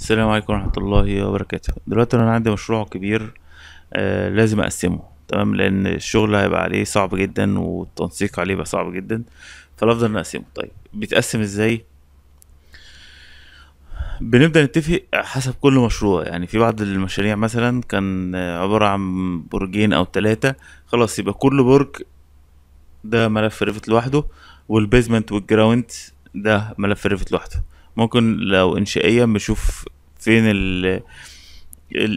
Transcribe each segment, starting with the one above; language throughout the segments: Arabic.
السلام عليكم ورحمة الله وبركاته دلوقتي انا عندي مشروع كبير آه لازم اقسمه تمام لان الشغل هيبقى عليه صعب جدا والتنسيق عليه بقى صعب جدا فالافضل إن أقسمه طيب بيتقسم ازاي بنبدأ نتفق حسب كل مشروع يعني في بعض المشاريع مثلا كان عبارة عن برجين او تلاتة خلاص يبقى كل برج ده ملف ريفت لوحده والبيزمنت والجراوند ده ملف ريفت لوحده ممكن لو انشائيا بشوف فين ال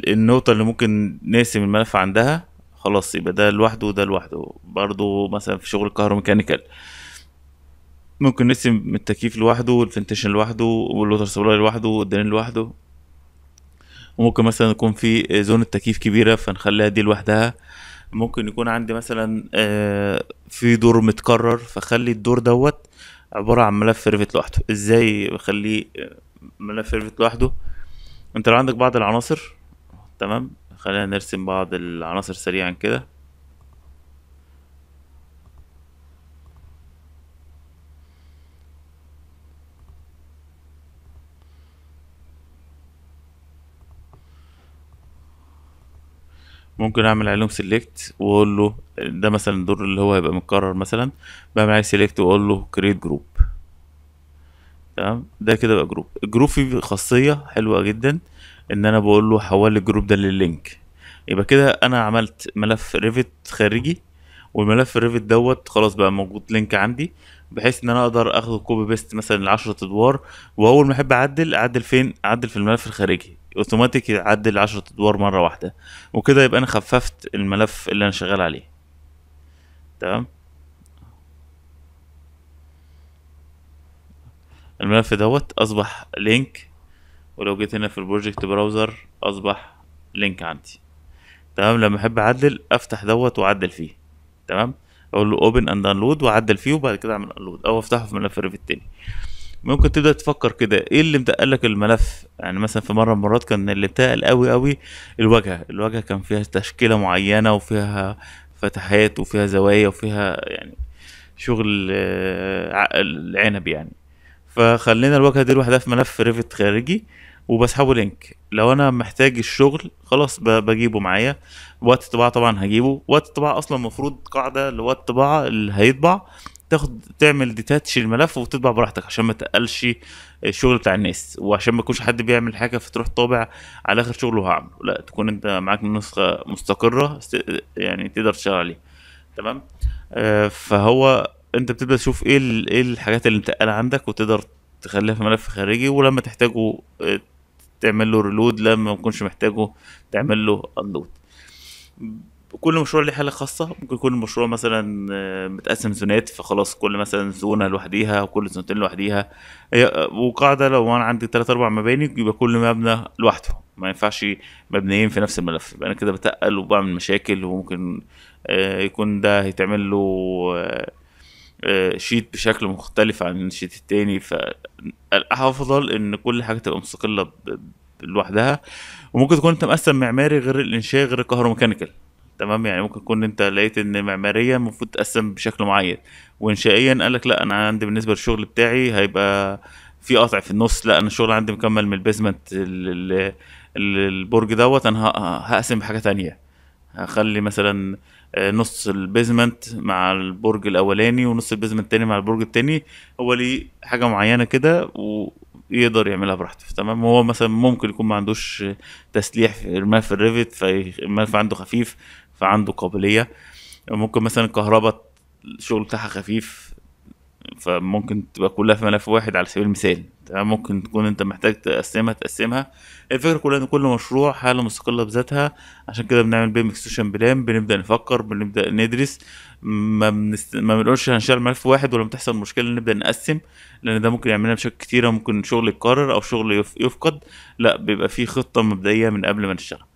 النقطة اللي ممكن نقسم الملف عندها خلاص يبقى ده لوحده وده لوحده برضو مثلا في شغل الكهروميكانيكال ممكن نقسم التكييف لوحده والفنتيشن لوحده والوتر سبلاي لوحده والدرين لوحده وممكن مثلا يكون في زون التكييف كبيرة فنخليها دي لوحدها ممكن يكون عندي مثلا آه، في دور متكرر فخلي الدور دوت عباره عن ملف ريفت لوحده ازاي بخليه ملف ريفت لوحده انت لو عندك بعض العناصر تمام خلينا نرسم بعض العناصر سريعا كده ممكن اعمل عليهم سيلكت واقول له ده مثلا الدور اللي هو هيبقى متكرر مثلا بعمل عليه سيلكت واقول له كريت جروب تمام ده كده بقى جروب الجروب فيه خاصيه حلوه جدا ان انا بقول له حول الجروب ده لللينك يبقى كده انا عملت ملف ريفت خارجي والملف الريفت دوت خلاص بقى موجود لينك عندي بحيث ان انا اقدر اخد كوبي بيست مثلا 10 ادوار واول ما احب اعدل اعدل فين اعدل في الملف الخارجي اوتوماتيك يعدل 10 ادوار مره واحده وكده يبقى انا خففت الملف اللي انا شغال عليه تمام الملف دوت اصبح لينك ولو جيت هنا في البروجكت براوزر اصبح لينك عندي تمام لما احب اعدل افتح دوت واعدل فيه تمام اقول له اوبن اند انلود واعدل فيه وبعد كده اعمل انلود او افتحه في ملف الريف التاني ممكن تبدا تفكر كده ايه اللي انتقل لك الملف يعني مثلا في مره من المرات كان اللي انتقل قوي قوي الواجهه الواجهه كان فيها تشكيله معينه وفيها فتحات وفيها زوايا وفيها يعني شغل آه، العنب يعني فخلينا الواجهه دي لوحدها في ملف ريفت خارجي وبسحبه لينك لو انا محتاج الشغل خلاص بجيبه معايا وقت الطباعه طبعا هجيبه وقت الطباعه اصلا المفروض قاعده لوقت الطباعه اللي هيطبع تاخد تعمل ديتاتش الملف وتطبع براحتك عشان ما تقلش الشغل بتاع الناس وعشان ما يكونش حد بيعمل حاجه فتروح طابع على اخر شغله هعمله لا تكون انت معاك نسخه مستقره يعني تقدر تشتغل عليها تمام آه فهو انت بتبدا تشوف ايه ايه الحاجات اللي متقله عندك وتقدر تخليها في ملف خارجي ولما تحتاجه آه، تعمل له ريلود لما ما تكونش محتاجه تعمل له انلود كل مشروع له حاله خاصه ممكن يكون المشروع مثلا آه، متقسم زونات فخلاص كل مثلا زونه لوحديها وكل زونتين لوحديها آه، وقاعده لو انا عندي ثلاث اربع مباني يبقى كل مبنى لوحده ما ينفعش مبنيين في نفس الملف يبقى انا كده بتقل وبعمل مشاكل وممكن آه، يكون ده هيتعمل له آه، شيت بشكل مختلف عن الشيت التاني فالافضل ان كل حاجه تبقى مستقله لوحدها وممكن تكون انت مقسم معماري غير الانشاء غير الكهروميكانيكال تمام يعني ممكن تكون انت لقيت ان معماريه المفروض تقسم بشكل معين وانشائيا قال لك لا انا عندي بالنسبه للشغل بتاعي هيبقى في قطع في النص لا انا الشغل عندي مكمل من البيزمنت البرج دوت انا هقسم بحاجه تانية هخلي مثلا آه، نص البيزمنت مع البرج الاولاني ونص البيزمنت التاني مع البرج التاني هو ليه حاجه معينه كده ويقدر يعملها براحته تمام هو مثلا ممكن يكون ما عندوش تسليح الملف في الريفت فالملف عنده خفيف فعنده قابليه ممكن مثلا الكهرباء الشغل بتاعها خفيف فممكن تبقى كلها في ملف واحد على سبيل المثال تمام ممكن تكون انت محتاج تقسمها تقسمها الفكره كلها ان كل مشروع حاله مستقله بذاتها عشان كده بنعمل بيم اكستوشن بلان بنبدا نفكر بنبدا ندرس ما بنست... ما بنقولش هنشيل ملف واحد ولما تحصل مشكله نبدا نقسم لان ده ممكن يعملنا بشكل كتيره ممكن شغل يتكرر او شغل يف... يفقد لا بيبقى في خطه مبدئيه من قبل ما نشتغل